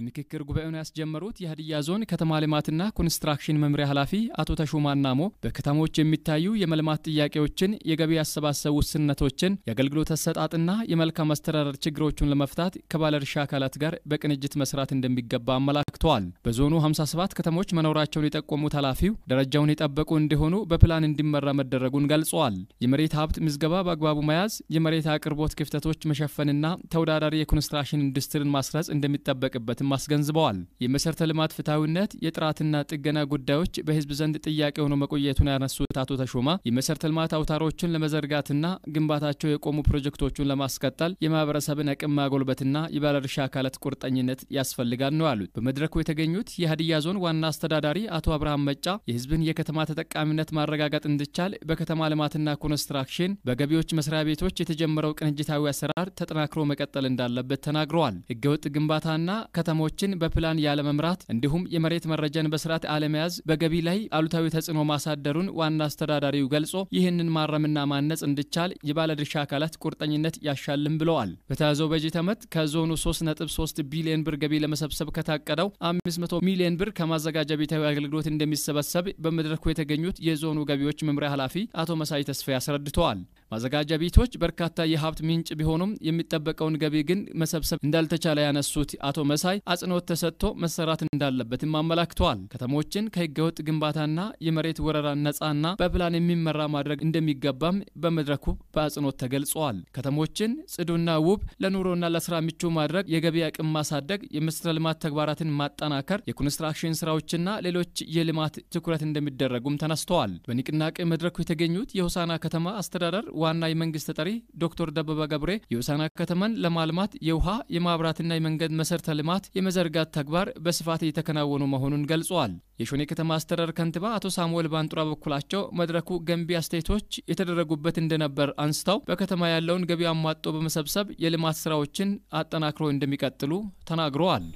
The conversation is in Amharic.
የምክክር ጉባኤውን ያስጀመሩት የሀዲያ ዞን ከተማ ልማትና ኮንስትራክሽን መምሪያ ኃላፊ አቶ ተሾማ ሞ በከተሞች የሚታዩ የመልማት ጥያቄዎችን፣ የገቢ ያሰባሰብ ውስነቶችን፣ የአገልግሎት አሰጣጥና የመልካም አስተዳደር ችግሮቹን ለመፍታት ከባለድርሻ አካላት ጋር በቅንጅት መስራት እንደሚገባ አመላክተዋል። በዞኑ 57 ከተሞች መኖራቸውን የጠቆሙት ኃላፊው ደረጃውን የጠበቁ እንዲሆኑ በፕላን እንዲመራ መደረጉን ገልጸዋል። የመሬት ሀብት ምዝገባ በአግባቡ መያዝ፣ የመሬት አቅርቦት ክፍተቶች መሸፈንና ተወዳዳሪ የኮንስትራክሽን ኢንዱስትሪን ማስረጽ እንደሚጠበቅበት ማለትም አስገንዝበዋል። የመሠረተ ልማት ፍትሐዊነት፣ የጥራትና ጥገና ጉዳዮች በህዝብ ዘንድ ጥያቄ ሆኖ መቆየቱን ያነሱት አቶ ተሾማ የመሠረተ ልማት አውታሮችን ለመዘርጋትና ግንባታቸው የቆሙ ፕሮጀክቶቹን ለማስቀጠል የማህበረሰብን አቅም ማጎልበትና የባለድርሻ አካላት ቁርጠኝነት ያስፈልጋል ነው ያሉት። በመድረኩ የተገኙት የሀዲያ ዞን ዋና አስተዳዳሪ አቶ አብርሃም መጫ የህዝብን የከተማ ተጠቃሚነት ማረጋገጥ እንዲቻል በከተማ ልማትና ኮንስትራክሽን በገቢዎች መስሪያ ቤቶች የተጀመረው ቅንጅታዊ አሰራር ተጠናክሮ መቀጠል እንዳለበት ተናግረዋል። ህገወጥ ግንባታና ከተማ ከተሞችን በፕላን ያለመምራት እንዲሁም የመሬት መረጃን በስርዓት አለመያዝ በገቢ ላይ አሉታዊ ተጽዕኖ ማሳደሩን ዋና አስተዳዳሪው ገልጾ ይህንን ማረምና ማነጽ እንዲቻል የባለድርሻ አካላት ቁርጠኝነት ያሻልም ብለዋል። በተያዘው በጀት ዓመት ከዞኑ 3.3 ቢሊዮን ብር ገቢ ለመሰብሰብ ከታቀደው 500 ሚሊዮን ብር ከማዘጋጃ ቤታዊ አገልግሎት እንደሚሰበሰብ በመድረኩ የተገኙት የዞኑ ገቢዎች መምሪያ ኃላፊ አቶ መሳይ ተስፋ አስረድተዋል። ማዘጋጃ ቤቶች በርካታ የሀብት ምንጭ ቢሆኑም የሚጠበቀውን ገቢ ግን መሰብሰብ እንዳልተቻለ ያነሱት አቶ መሳይ አጽንኦት ተሰጥቶ መሰራት እንዳለበትም አመላክተዋል። ከተሞችን ከህገወጥ ግንባታና የመሬት ወረራ ነጻና በፕላን የሚመራ ማድረግ እንደሚገባም በመድረኩ በአጽንኦት ተገልጿል። ከተሞችን ጽዱና ውብ፣ ለኑሮና ለስራ ምቹ ማድረግ፣ የገቢ አቅም ማሳደግ፣ የመሰረተ ልማት ተግባራትን ማጠናከር፣ የኮንስትራክሽን ስራዎችና ሌሎች የልማት ትኩረት እንደሚደረጉም ተነስተዋል። በንቅናቄ መድረኩ የተገኙት የሆሳና ከተማ አስተዳደር ዋና የመንግስት ተጠሪ ዶክተር ደበበ ገብሬ የሆሳዕና ከተማን ለማልማት የውሃ የማብራትና የመንገድ መሰረተ ልማት የመዘርጋት ተግባር በስፋት እየተከናወኑ መሆኑን ገልጸዋል። የሾኔ ከተማ አስተዳደር ከንቲባ አቶ ሳሙኤል ባንጡራ በኩላቸው መድረኩ ገንቢ አስተያየቶች የተደረጉበት እንደነበር አንስተው በከተማ ያለውን ገቢ አሟጦ በመሰብሰብ የልማት ስራዎችን አጠናክሮ እንደሚቀጥሉ ተናግረዋል።